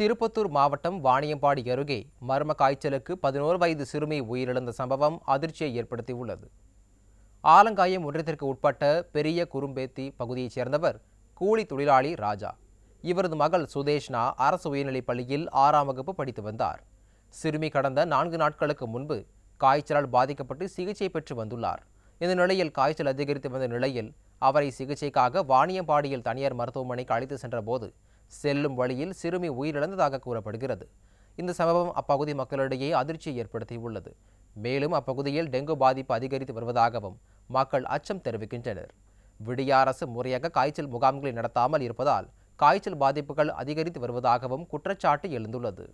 திருப்பத்தூர் மாவட்டம் வாணியம்பாடி அருகே மர்ம காய்ச்சலுக்கு பதினோரு வயது சிறுமி உயிரிழந்த சம்பவம் அதிர்ச்சியை ஏற்படுத்தியுள்ளது ஆலங்காயம் ஒன்றியத்திற்கு உட்பட்ட பெரிய குறும்பேத்தி பகுதியைச் சேர்ந்தவர் கூலி தொழிலாளி ராஜா இவரது மகள் சுதேஷ்னா அரசு உயர்நிலைப் பள்ளியில் ஆறாம் வகுப்பு படித்து வந்தார் சிறுமி கடந்த நான்கு நாட்களுக்கு முன்பு காய்ச்சலால் பாதிக்கப்பட்டு சிகிச்சை பெற்று வந்துள்ளார் இந்த நிலையில் காய்ச்சல் அதிகரித்து வந்த நிலையில் அவரை சிகிச்சைக்காக வாணியம்பாடியில் தனியார் மருத்துவமனைக்கு அழைத்து சென்றபோது செல்லும் வழியில் சிறுமி உயிரிழந்ததாக கூறப்படுகிறது இந்த சம்பவம் அப்பகுதி மக்களிடையே அதிர்ச்சியை ஏற்படுத்தியுள்ளது மேலும் அப்பகுதியில் டெங்கு பாதிப்பு அதிகரித்து வருவதாகவும் மக்கள் அச்சம் தெரிவிக்கின்றனர் விடிய அரசு முறையாக காய்ச்சல் முகாம்களை நடத்தாமல் இருப்பதால் காய்ச்சல் பாதிப்புகள் அதிகரித்து வருவதாகவும் குற்றச்சாட்டு எழுந்துள்ளது